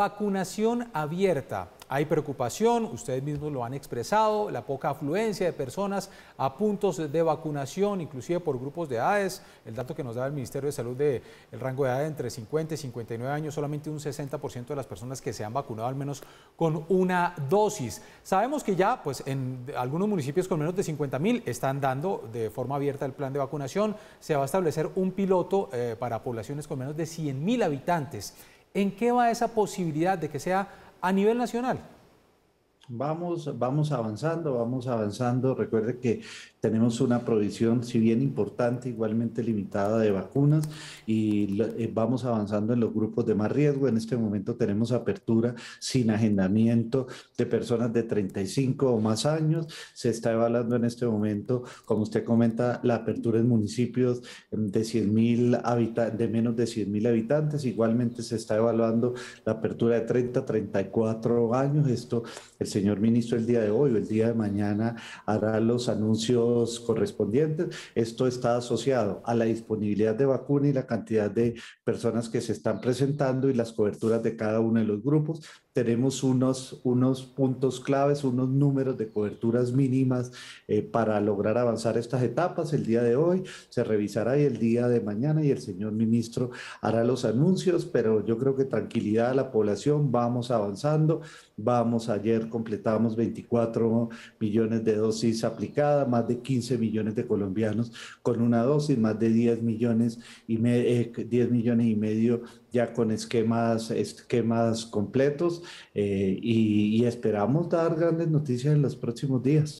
vacunación abierta. Hay preocupación, ustedes mismos lo han expresado, la poca afluencia de personas a puntos de vacunación, inclusive por grupos de edades. El dato que nos da el Ministerio de Salud del rango de edad entre 50 y 59 años, solamente un 60% de las personas que se han vacunado al menos con una dosis. Sabemos que ya, pues en algunos municipios con menos de 50 mil están dando de forma abierta el plan de vacunación. Se va a establecer un piloto eh, para poblaciones con menos de 100 mil habitantes. ¿en qué va esa posibilidad de que sea a nivel nacional? vamos, vamos avanzando, vamos avanzando. Recuerde que tenemos una provisión, si bien importante, igualmente limitada de vacunas y eh, vamos avanzando en los grupos de más riesgo. En este momento tenemos apertura sin agendamiento de personas de 35 o más años. Se está evaluando en este momento, como usted comenta, la apertura en municipios de 100 de menos de 100 mil habitantes. Igualmente se está evaluando la apertura de 30, 34 años. Esto el señor ministro el día de hoy o el día de mañana hará los anuncios correspondientes. Esto está asociado a la disponibilidad de vacuna y la cantidad de personas que se están presentando y las coberturas de cada uno de los grupos. Tenemos unos, unos puntos claves, unos números de coberturas mínimas eh, para lograr avanzar estas etapas. El día de hoy se revisará y el día de mañana y el señor ministro hará los anuncios, pero yo creo que tranquilidad a la población, vamos avanzando, vamos ayer con completamos 24 millones de dosis aplicadas, más de 15 millones de colombianos con una dosis, más de 10 millones y, 10 eh, millones y medio ya con esquemas, esquemas completos eh, y esperamos dar grandes noticias en los próximos días.